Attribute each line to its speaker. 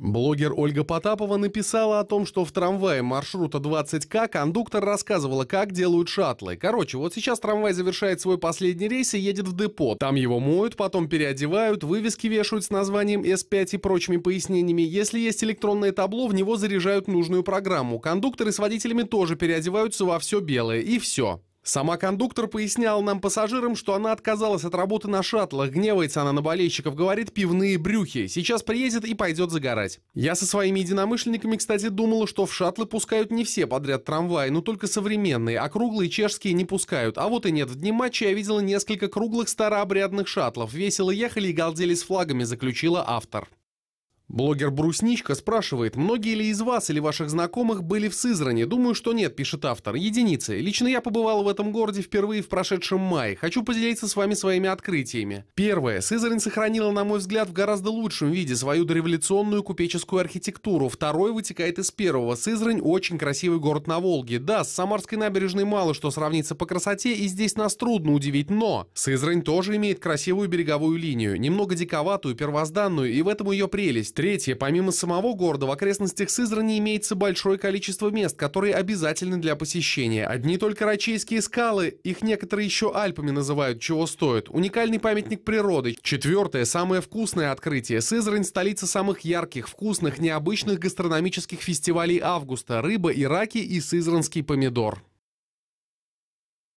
Speaker 1: Блогер Ольга Потапова написала о том, что в трамвае маршрута 20К кондуктор рассказывала, как делают шаттлы. Короче, вот сейчас трамвай завершает свой последний рейс и едет в депо. Там его моют, потом переодевают, вывески вешают с названием S5 и прочими пояснениями. Если есть электронное табло, в него заряжают нужную программу. Кондукторы с водителями тоже переодеваются во все белое. И все. Сама кондуктор поясняла нам пассажирам, что она отказалась от работы на шаттлах, гневается она на болельщиков, говорит пивные брюхи, сейчас приедет и пойдет загорать. Я со своими единомышленниками, кстати, думала, что в шаттлы пускают не все подряд трамваи, но только современные, а круглые чешские не пускают. А вот и нет, в дни матча я видела несколько круглых старообрядных шаттлов, весело ехали и галдели с флагами, заключила автор. Блогер Брусничка спрашивает, многие ли из вас или ваших знакомых были в Сызране? Думаю, что нет, пишет автор. Единицы. Лично я побывал в этом городе впервые в прошедшем мае. Хочу поделиться с вами своими открытиями. Первое. Сызрань сохранила, на мой взгляд, в гораздо лучшем виде свою дореволюционную купеческую архитектуру. Второе вытекает из первого. Сызрань очень красивый город на Волге. Да, с Самарской набережной мало что сравнится по красоте, и здесь нас трудно удивить, но Сызрань тоже имеет красивую береговую линию, немного диковатую, первозданную, и в этом ее прелесть. Третье. Помимо самого города, в окрестностях Сызрани имеется большое количество мест, которые обязательны для посещения. Одни только Рачейские скалы, их некоторые еще Альпами называют, чего стоит. Уникальный памятник природы. Четвертое. Самое вкусное открытие. Сызрань – столица самых ярких, вкусных, необычных гастрономических фестивалей августа. Рыба и раки и сызранский помидор.